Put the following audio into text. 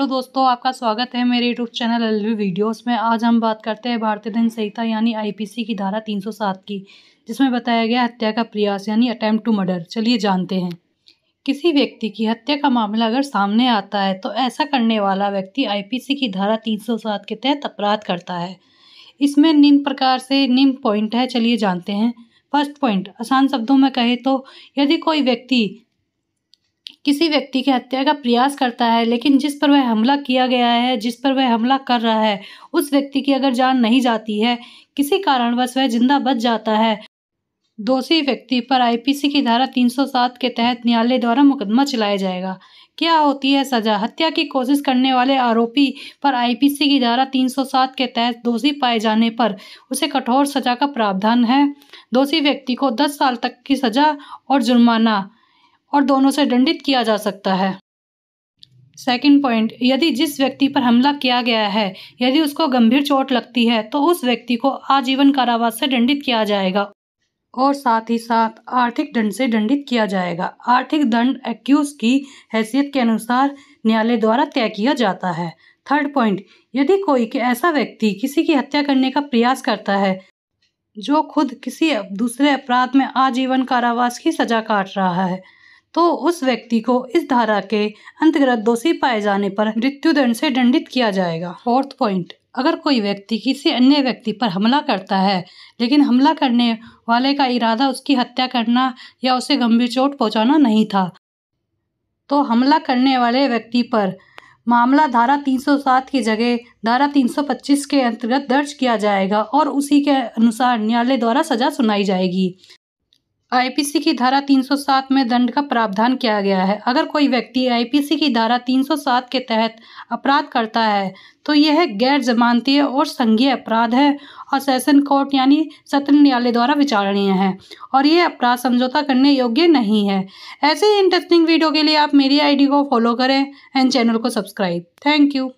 तो दोस्तों आपका स्वागत है मेरे यूट्यूब चैनल एलवी वीडियोस में आज हम बात करते हैं भारतीय दंड संहिता यानी आईपीसी की धारा 307 की जिसमें बताया गया हत्या का प्रयास यानी अटैम्प्ट टू मर्डर चलिए जानते हैं किसी व्यक्ति की हत्या का मामला अगर सामने आता है तो ऐसा करने वाला व्यक्ति आई की धारा तीन के तहत अपराध करता है इसमें निम्न प्रकार से निम्न पॉइंट है चलिए जानते हैं फर्स्ट पॉइंट आसान शब्दों में कहे तो यदि कोई व्यक्ति किसी व्यक्ति की हत्या का प्रयास करता है लेकिन जिस पर वह हमला किया गया है जिस पर वह हमला कर रहा है उस व्यक्ति की अगर जान नहीं जाती है किसी कारणवश वह जिंदा बच जाता है दोषी व्यक्ति पर आईपीसी की धारा 307 के तहत न्यायालय द्वारा मुकदमा चलाया जाएगा क्या होती है सजा हत्या की कोशिश करने वाले आरोपी पर आईपीसी की धारा 307 के तहत दोषी पाए जाने पर उसे कठोर सजा का प्रावधान है दोषी व्यक्ति को 10 साल तक की सजा और जुर्माना और दोनों से दंडित किया जा सकता है सेकंड पॉइंट यदि जिस व्यक्ति पर हमला किया गया है यदि उसको गंभीर चोट लगती है तो उस व्यक्ति को आजीवन कारावास से दंडित किया जाएगा और साथ ही साथ आर्थिक दंड से दंडित किया जाएगा आर्थिक दंड एक्यूज की हैसियत के अनुसार न्यायालय द्वारा तय किया जाता है थर्ड पॉइंट यदि कोई के ऐसा व्यक्ति किसी की हत्या करने का प्रयास करता है जो खुद किसी दूसरे अपराध में आजीवन कारावास की सजा काट रहा है तो उस व्यक्ति को इस धारा के अंतर्गत दोषी पाए जाने पर मृत्यु दंड से दंडित किया जाएगा फोर्थ पॉइंट अगर कोई व्यक्ति किसी अन्य व्यक्ति पर हमला करता है लेकिन हमला करने वाले का इरादा उसकी हत्या करना या उसे गंभीर चोट पहुंचाना नहीं था तो हमला करने वाले व्यक्ति पर मामला धारा 307 की जगह धारा 325 के अंतर्गत दर्ज किया जाएगा और उसी के अनुसार न्यायालय द्वारा सजा सुनाई जाएगी आईपीसी की धारा 307 में दंड का प्रावधान किया गया है अगर कोई व्यक्ति आईपीसी की धारा 307 के तहत अपराध करता है तो यह गैर जमानतीय और संघीय अपराध है और सेशन कोर्ट यानी सत्र न्यायालय द्वारा विचारणीय है और यह अपराध समझौता करने योग्य नहीं है ऐसे ही इंटरेस्टिंग वीडियो के लिए आप मेरी आईडी को फॉलो करें एंड चैनल को सब्सक्राइब थैंक यू